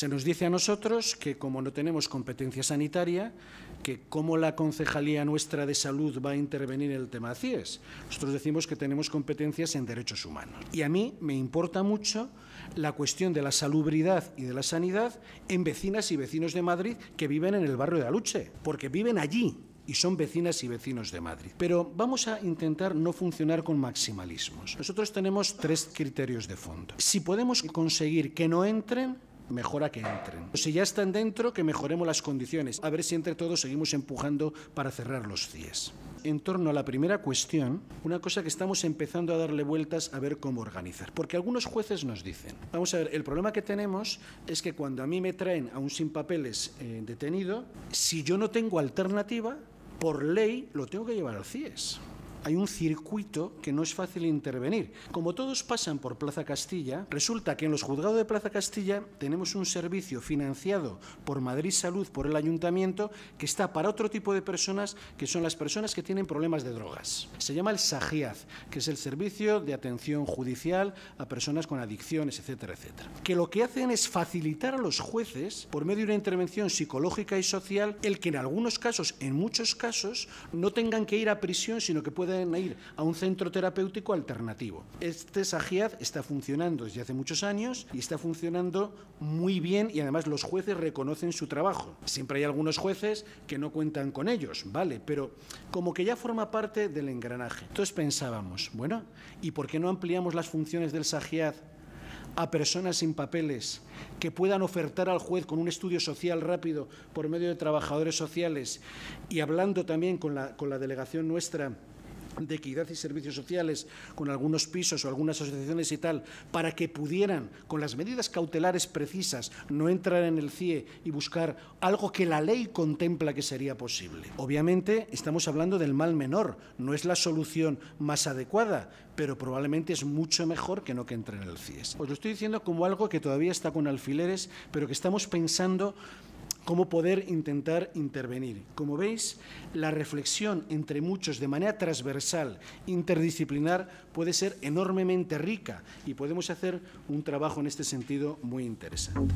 se nos dice a nosotros que como no tenemos competencia sanitaria, que cómo la concejalía nuestra de salud va a intervenir en el tema es, Nosotros decimos que tenemos competencias en derechos humanos. Y a mí me importa mucho la cuestión de la salubridad y de la sanidad en vecinas y vecinos de Madrid que viven en el barrio de Aluche, porque viven allí y son vecinas y vecinos de Madrid. Pero vamos a intentar no funcionar con maximalismos. Nosotros tenemos tres criterios de fondo. Si podemos conseguir que no entren, mejora que entren. Pues si ya están dentro, que mejoremos las condiciones, a ver si entre todos seguimos empujando para cerrar los CIES. En torno a la primera cuestión, una cosa que estamos empezando a darle vueltas a ver cómo organizar, porque algunos jueces nos dicen, vamos a ver, el problema que tenemos es que cuando a mí me traen a un sin papeles eh, detenido, si yo no tengo alternativa, por ley lo tengo que llevar al CIES hay un circuito que no es fácil intervenir. Como todos pasan por Plaza Castilla, resulta que en los juzgados de Plaza Castilla tenemos un servicio financiado por Madrid Salud, por el ayuntamiento, que está para otro tipo de personas, que son las personas que tienen problemas de drogas. Se llama el SAGIAZ, que es el servicio de atención judicial a personas con adicciones, etcétera, etcétera. Que lo que hacen es facilitar a los jueces, por medio de una intervención psicológica y social, el que en algunos casos, en muchos casos, no tengan que ir a prisión, sino que puedan pueden ir a un centro terapéutico alternativo. Este Sagiad está funcionando desde hace muchos años y está funcionando muy bien y además los jueces reconocen su trabajo. Siempre hay algunos jueces que no cuentan con ellos, ¿vale? Pero como que ya forma parte del engranaje. Entonces pensábamos, bueno, ¿y por qué no ampliamos las funciones del Sagiad... a personas sin papeles que puedan ofertar al juez con un estudio social rápido por medio de trabajadores sociales y hablando también con la delegación nuestra de equidad y servicios sociales con algunos pisos o algunas asociaciones y tal, para que pudieran, con las medidas cautelares precisas, no entrar en el CIE y buscar algo que la ley contempla que sería posible. Obviamente estamos hablando del mal menor, no es la solución más adecuada, pero probablemente es mucho mejor que no que entre en el CIE. Os pues lo estoy diciendo como algo que todavía está con alfileres, pero que estamos pensando cómo poder intentar intervenir. Como veis, la reflexión entre muchos de manera transversal, interdisciplinar, puede ser enormemente rica y podemos hacer un trabajo en este sentido muy interesante.